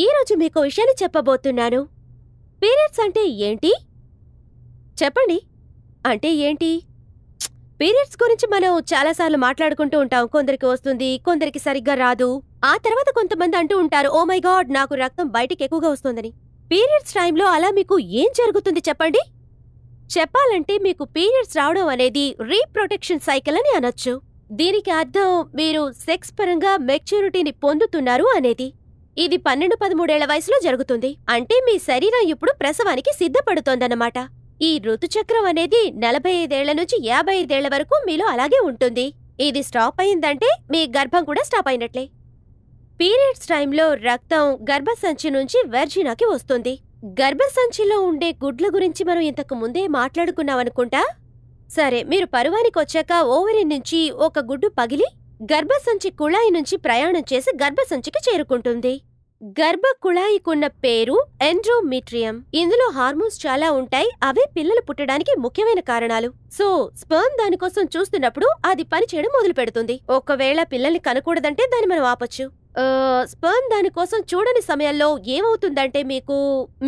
ఈ రోజు మీకు విషయాన్ని చెప్పబోతున్నాను పీరియడ్స్ అంటే ఏంటి చెప్పండి అంటే ఏంటి పీరియడ్స్ గురించి మనం చాలాసార్లు మాట్లాడుకుంటూ ఉంటాం కొందరికి వస్తుంది కొందరికి సరిగ్గా రాదు ఆ తర్వాత కొంతమంది అంటూ ఉంటారు ఓ మై గాడ్ నాకు రక్తం బయటికి ఎక్కువగా వస్తుందని పీరియడ్స్ టైంలో అలా మీకు ఏం జరుగుతుంది చెప్పండి చెప్పాలంటే మీకు పీరియడ్స్ రావడం అనేది రీప్రొటెక్షన్ సైకిల్ అని అనొచ్చు దీనికి అర్థం మీరు సెక్స్ పరంగా మెచ్యూరిటీని పొందుతున్నారు అనేది ఇది పన్నెండు పదమూడేళ్ల వయసులో జరుగుతుంది అంటే మీ శరీరం ఇప్పుడు ప్రసవానికి సిద్ధపడుతోందన్నమాట ఈ ఋతుచక్రం అనేది నలభై ఐదేళ్ల నుంచి యాభై ఐదేళ్ల వరకు మీలో అలాగే ఉంటుంది ఇది స్టాప్ అయిందంటే మీ గర్భం కూడా స్టాప్ అయినట్లే పీరియడ్స్ టైంలో రక్తం గర్భసంచి నుంచి వెర్జినాకి వస్తుంది గర్భసంచిలో ఉండే గుడ్ల గురించి మనం ఇంతకు ముందే మాట్లాడుకున్నామనుకుంటా సరే మీరు పరువానికొచ్చాక ఓవరి నుంచి ఒక గుడ్డు పగిలి గర్భసంచి కుళాయి నుంచి ప్రయాణం చేసి గర్భసంచికి చేరుకుంటుంది గర్భ కుళాయికున్న పేరు ఎండ్రోమిట్రియం ఇందులో హార్మోన్స్ చాలా ఉంటాయి అవే పిల్లలు పుట్టడానికి ముఖ్యమైన కారణాలు సో స్పర్మ్ దానికోసం చూస్తున్నప్పుడు అది పనిచేయడం మొదలు పెడుతుంది ఒకవేళ పిల్లల్ని కనకూడదంటే దాన్ని మనం ఆపొచ్చు స్పర్మ్ దానికోసం చూడని సమయంలో ఏమవుతుందంటే మీకు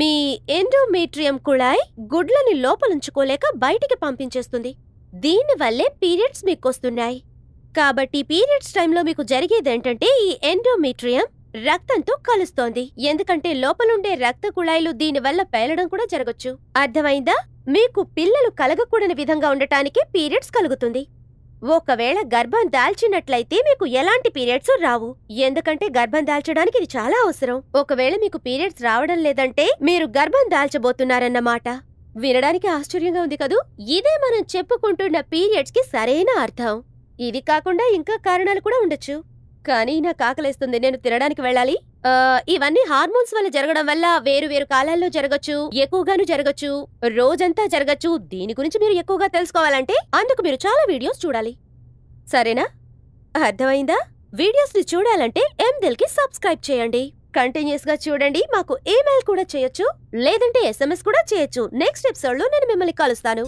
మీ ఎండ్రోమీట్రియం కుళాయి గుడ్లని లోపలుంచుకోలేక బయటికి పంపించేస్తుంది దీనివల్లే పీరియడ్స్ మీకొస్తున్నాయి కాబట్టి పీరియడ్స్ టైంలో మీకు జరిగేదేంటంటే ఈ ఎండోమెట్రియం రక్తంతో కలుస్తోంది ఎందుకంటే లోపలుండే రక్త కుళాయిలు దీనివల్ల పేలడం కూడా జరగచ్చు అర్థమైందా మీకు పిల్లలు కలగకూడని విధంగా ఉండటానికి పీరియడ్స్ కలుగుతుంది ఒకవేళ గర్భం దాల్చినట్లయితే మీకు ఎలాంటి పీరియడ్స్ రావు ఎందుకంటే గర్భం దాల్చడానికి ఇది చాలా అవసరం ఒకవేళ మీకు పీరియడ్స్ రావడం లేదంటే మీరు గర్భం దాల్చబోతున్నారన్నమాట వినడానికి ఆశ్చర్యంగా ఉంది కదూ ఇదే మనం చెప్పుకుంటున్న పీరియడ్స్కి సరైన అర్థం ఇవి కాకుండా ఇంకా కారణాలు కూడా ఉండొచ్చు కానీ నా ఆకలేస్తుంది నేను తినడానికి వెళ్ళాలి ఇవన్నీ హార్మోన్స్ వల్ల జరగడం వల్ల వేరు వేరు కాలాల్లో జరగచ్చు ఎక్కువగాను జరగచ్చు రోజంతా జరగచ్చు దీని గురించి మీరు ఎక్కువగా తెలుసుకోవాలంటే అందుకు మీరు చాలా వీడియోస్ చూడాలి సరేనా అర్థమైందా వీడియోస్ని చూడాలంటే కి సబ్స్క్రైబ్ చేయండి కంటిన్యూస్ గా చూడండి మాకు ఈమెయిల్ కూడా చేయొచ్చు లేదంటే ఎస్ఎంఎస్ కూడా చేయొచ్చు నెక్స్ట్ లో నేను మిమ్మల్ని కలుస్తాను